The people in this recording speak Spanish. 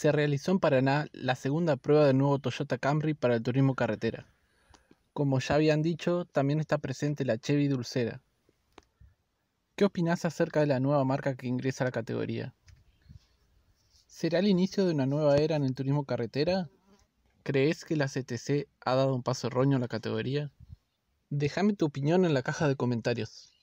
se realizó en Paraná la segunda prueba del nuevo Toyota Camry para el turismo carretera. Como ya habían dicho, también está presente la Chevy Dulcera. ¿Qué opinás acerca de la nueva marca que ingresa a la categoría? ¿Será el inicio de una nueva era en el turismo carretera? ¿Crees que la CTC ha dado un paso erróneo a la categoría? Déjame tu opinión en la caja de comentarios.